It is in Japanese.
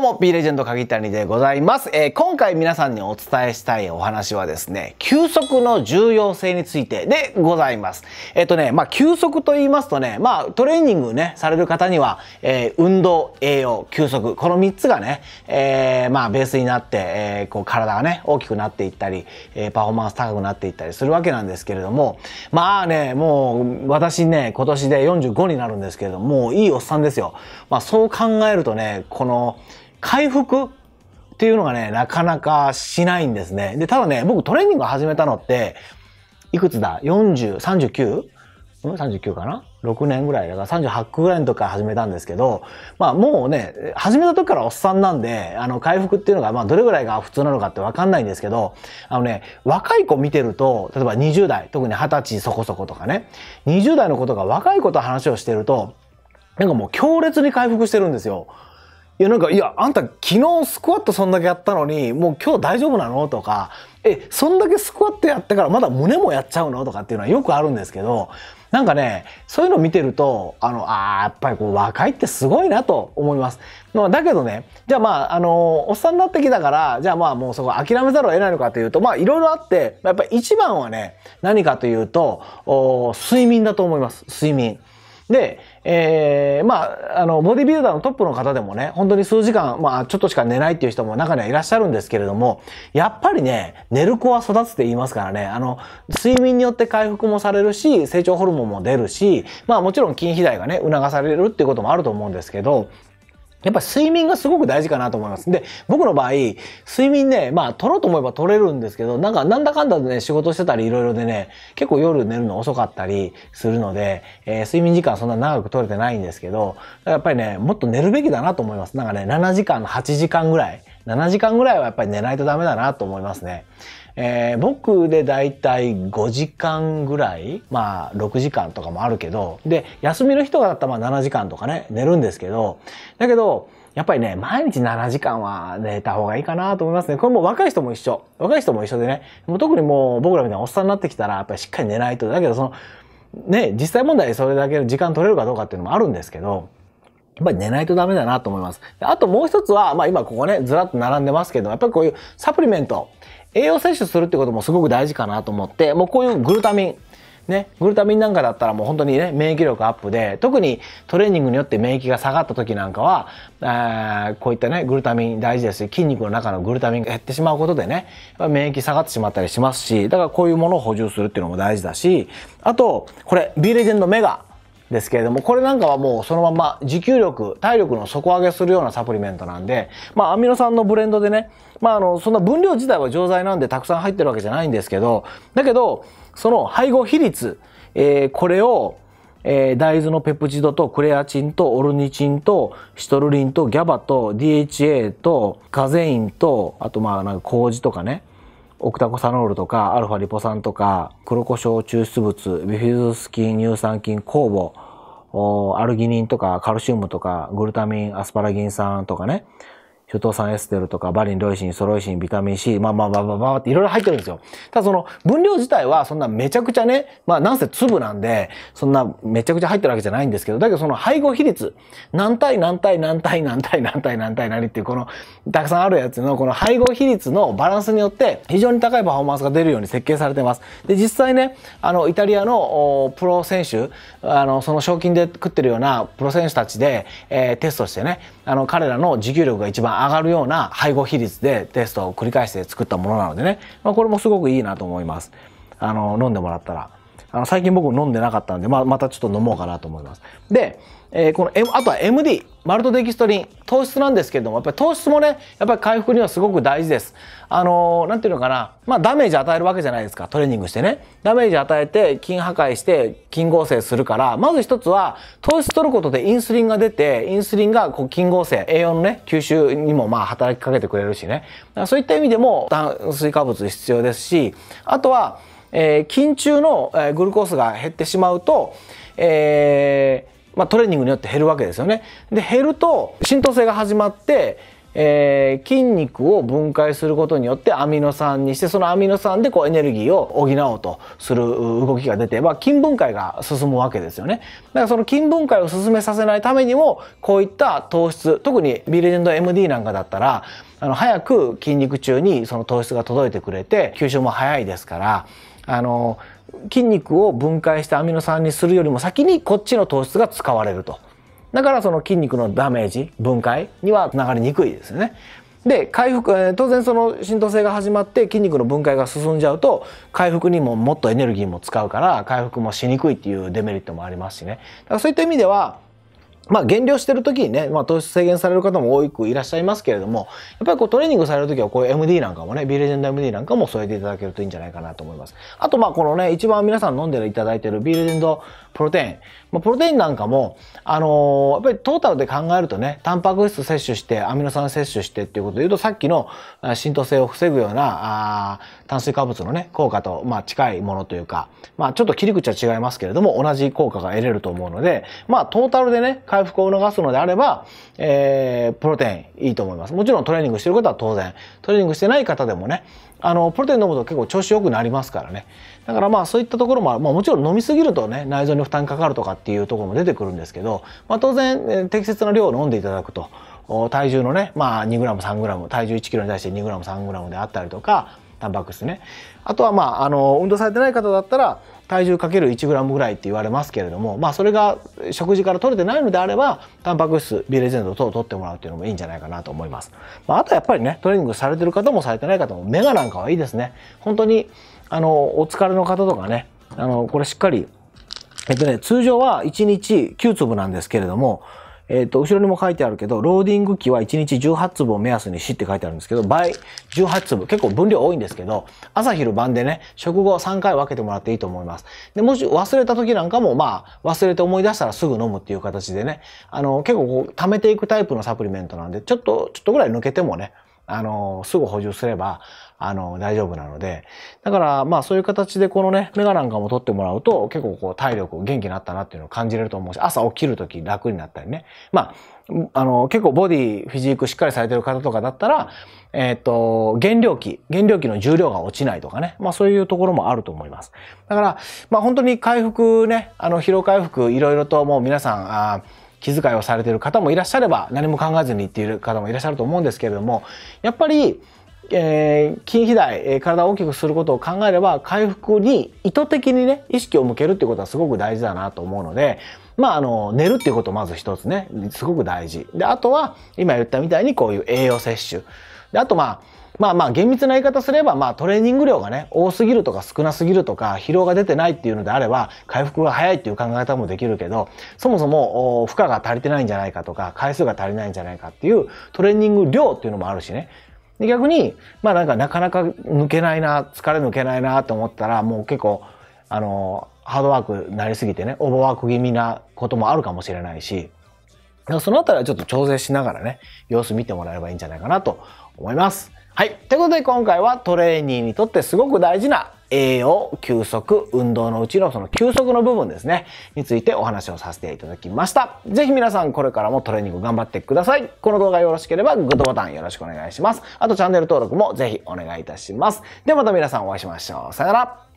も、B レジェンド鍵谷でございます、えー、今回皆さんにお伝えしたいお話はですね、休息の重要性についてでございます。えっ、ー、とね、まあ、休息と言いますとね、まあ、トレーニングね、される方には、えー、運動、栄養、休息、この3つがね、えまあ、ベースになって、えこう、体がね、大きくなっていったり、えパフォーマンス高くなっていったりするわけなんですけれども、まあね、もう、私ね、今年で45になるんですけれども、もういいおっさんですよ。まあ、そう考えるとね、この回復っていうのがね、なかなかしないんですね。で、ただね、僕トレーニング始めたのって、いくつだ ?40、39? うん ?39 かな ?6 年ぐらい。だから38ぐらいの時から始めたんですけど、まあもうね、始めた時からおっさんなんで、あの、回復っていうのが、まあどれぐらいが普通なのかってわかんないんですけど、あのね、若い子見てると、例えば20代、特に20歳そこそことかね、20代の子とか若い子と話をしてると、なんかもう強烈に回復してるんですよ。いやなんか、いや、あんた昨日スクワットそんだけやったのに、もう今日大丈夫なのとか、え、そんだけスクワットやってからまだ胸もやっちゃうのとかっていうのはよくあるんですけど、なんかね、そういうのを見てると、あの、あやっぱりこう若いってすごいなと思います。まあ、だけどね、じゃあまあ、あの、おっさんになってきたから、じゃあまあもうそこ諦めざるを得ないのかというと、まあいろいろあって、やっぱり一番はね、何かというと、睡眠だと思います。睡眠。で、えー、まあ、あの、ボディビルダーのトップの方でもね、本当に数時間、まあ、ちょっとしか寝ないっていう人も中にはいらっしゃるんですけれども、やっぱりね、寝る子は育つって言いますからね、あの、睡眠によって回復もされるし、成長ホルモンも出るし、まあ、もちろん筋肥大がね、促されるっていうこともあると思うんですけど、やっぱ睡眠がすごく大事かなと思います。で、僕の場合、睡眠ね、まあ取ろうと思えば取れるんですけど、なんかなんだかんだでね、仕事してたりいろいろでね、結構夜寝るの遅かったりするので、えー、睡眠時間そんな長く取れてないんですけど、やっぱりね、もっと寝るべきだなと思います。なんかね、7時間、8時間ぐらい。7時間ぐらいはやっぱり寝ないとダメだなと思いますね。えー、僕でだいたい5時間ぐらいまあ6時間とかもあるけどで休みの人がだったらまあ7時間とかね寝るんですけどだけどやっぱりね、毎日7時間は寝た方がいいかなと思いますね。これも若い人も一緒。若い人も一緒でね、もう特にもう僕らみたいなおっさんになってきたら、やっぱりしっかり寝ないと。だけどその、ね、実際問題それだけ時間取れるかどうかっていうのもあるんですけど、やっぱり寝ないとダメだなと思います。あともう一つは、まあ今ここね、ずらっと並んでますけど、やっぱりこういうサプリメント、栄養摂取するってこともすごく大事かなと思って、もうこういうグルタミン、ね、グルタミンなんかだったらもう本当にね、免疫力アップで、特にトレーニングによって免疫が下がった時なんかは、えー、こういったね、グルタミン大事ですし、筋肉の中のグルタミンが減ってしまうことでね、免疫下がってしまったりしますし、だからこういうものを補充するっていうのも大事だし、あと、これ、B レジェンドメガ。ですけれども、これなんかはもうそのまま持久力、体力の底上げするようなサプリメントなんで、まあアミノ酸のブレンドでね、まああの、そんな分量自体は錠剤なんでたくさん入ってるわけじゃないんですけど、だけど、その配合比率、えー、これを、えー、大豆のペプチドとクレアチンとオルニチンとシトルリンとギャバと DHA とカゼインとあとまあなんか麹とかねオクタコサノールとか、アルファリポ酸とか、黒胡椒抽出物、ビフィズス菌、乳酸菌、酵母、アルギニンとか、カルシウムとか、グルタミン、アスパラギン酸とかね、シュトンエステルとか、バリン、ロイシン、ソロイシン、ビタミン C、まあまあまあまあまあっていろいろ入ってるんですよ。ただその分量自体はそんなめちゃくちゃね、まあなんせ粒なんで、そんなめちゃくちゃ入ってるわけじゃないんですけど、だけどその配合比率、何対何対何対何対何対何対何っていうこの、たくさんあるやつのこの配合比率のバランスによって非常に高いパフォーマンスが出るように設計されてます。で、実際ね、あの、イタリアのプロ選手、あの、その賞金で食ってるようなプロ選手たちで、えー、テストしてね、あの、彼らの持久力が一番上がるような配合比率でテストを繰り返して作ったものなのでね、まあ、これもすごくいいなと思います。あの、飲んでもらったら。あの、最近僕飲んでなかったんで、ままたちょっと飲もうかなと思います。で、えー、この、M、あとは MD、マルトデキストリン、糖質なんですけれども、やっぱり糖質もね、やっぱり回復にはすごく大事です。あのー、なんていうのかな、まあダメージ与えるわけじゃないですか、トレーニングしてね。ダメージ与えて、筋破壊して、筋合成するから、まず一つは、糖質取ることでインスリンが出て、インスリンがこう筋合成、栄養のね、吸収にもまあ働きかけてくれるしね。そういった意味でも、炭水化物必要ですし、あとは、えー、筋中の、えー、グルコースが減ってしまうと、えーまあ、トレーニングによって減るわけですよね。で減ると浸透性が始まって、えー、筋肉を分解することによってアミノ酸にしてそのアミノ酸でこうエネルギーを補おうとする動きが出て、まあ、筋分解が進むわけですよね。だからその筋分解を進めさせないためにもこういった糖質特にビレジェンド MD なんかだったらあの早く筋肉中にその糖質が届いてくれて吸収も早いですからあの筋肉を分解してアミノ酸にするよりも先にこっちの糖質が使われると。だからその筋肉のダメージ、分解にはつながりにくいですよね。で、回復、え当然その浸透性が始まって筋肉の分解が進んじゃうと、回復にももっとエネルギーも使うから、回復もしにくいっていうデメリットもありますしね。だからそういった意味では、まあ、減量してる時にね、まあ、糖質制限される方も多くいらっしゃいますけれども、やっぱりこうトレーニングされる時はこういう MD なんかもね、ビレジェンド MD なんかも添えていただけるといいんじゃないかなと思います。あと、まあ、このね、一番皆さん飲んでいただいてるビレジェンドプロテイン。まあ、プロテインなんかも、あのー、やっぱりトータルで考えるとね、タンパク質摂取して、アミノ酸摂取してっていうことで言うと、さっきの浸透性を防ぐような、あ炭水化物のね、効果と、まあ、近いものというか、まあ、ちょっと切り口は違いますけれども、同じ効果が得れると思うので、まあ、トータルでね、回復を促すのであれば、えー、プロテインいいと思います。もちろんトレーニングしてる方は当然、トレーニングしてない方でもね、あの、プロテイン飲むと結構調子良くなりますからね。だからまあ、そういったところも、まあ、もちろん飲みすぎるとね、内臓に負担かかるとかっていうところも出てくるんですけど、まあ、当然、適切な量を飲んでいただくと。体重のね、まあ、2g、3g 体重 1kg に対して 2g、3g であったりとか、タンパク質ね。あとはまああの運動されてない方だったら体重かける1 g ぐらいって言われますけれども、まあ、それが食事から取れてないのであればタンパク質ビレジェンド等を取ってもらうっていうのもいいんじゃないかなと思います。まあ、あとやっぱりねトレーニングされてる方もされてない方もメガなんかはいいですね。本当にあのお疲れの方とかねあのこれしっかりえっとね通常は1日9粒なんですけれどもえっ、ー、と、後ろにも書いてあるけど、ローディング機は1日18粒を目安にしって書いてあるんですけど、倍18粒、結構分量多いんですけど、朝昼晩でね、食後3回分けてもらっていいと思います。で、もし忘れた時なんかも、まあ、忘れて思い出したらすぐ飲むっていう形でね、あの、結構こう、溜めていくタイプのサプリメントなんで、ちょっと、ちょっとぐらい抜けてもね、あの、すぐ補充すれば、あの、大丈夫なので。だから、まあそういう形でこのね、メガなんかも取ってもらうと、結構こう体力、元気になったなっていうのを感じれると思うし、朝起きるとき楽になったりね。まあ、あの、結構ボディ、フィジークしっかりされてる方とかだったら、えっ、と、減量期、減量期の重量が落ちないとかね。まあそういうところもあると思います。だから、まあ本当に回復ね、あの、疲労回復、いろいろともう皆さん、あ気遣いをされている方もいらっしゃれば何も考えずに言っている方もいらっしゃると思うんですけれどもやっぱり、えー、筋肥大、えー、体を大きくすることを考えれば回復に意図的にね意識を向けるっていうことはすごく大事だなと思うので。まあ、あの寝るっていうことまず一つねすごく大事であとは今言ったみたいにこういう栄養摂取であとまあまあまあ厳密な言い方すれば、まあトレーニング量がね、多すぎるとか少なすぎるとか、疲労が出てないっていうのであれば、回復が早いっていう考え方もできるけど、そもそも負荷が足りてないんじゃないかとか、回数が足りないんじゃないかっていうトレーニング量っていうのもあるしね。で逆に、まあなんかなかなか抜けないな、疲れ抜けないなと思ったら、もう結構、あの、ハードワークになりすぎてね、オーバーワーク気味なこともあるかもしれないし、そのあたりはちょっと調整しながらね、様子見てもらえばいいんじゃないかなと思います。はい。ということで今回はトレーニーにとってすごく大事な栄養、休息、運動のうちのその休息の部分ですね、についてお話をさせていただきました。ぜひ皆さんこれからもトレーニング頑張ってください。この動画よろしければグッドボタンよろしくお願いします。あとチャンネル登録もぜひお願いいたします。ではまた皆さんお会いしましょう。さよなら。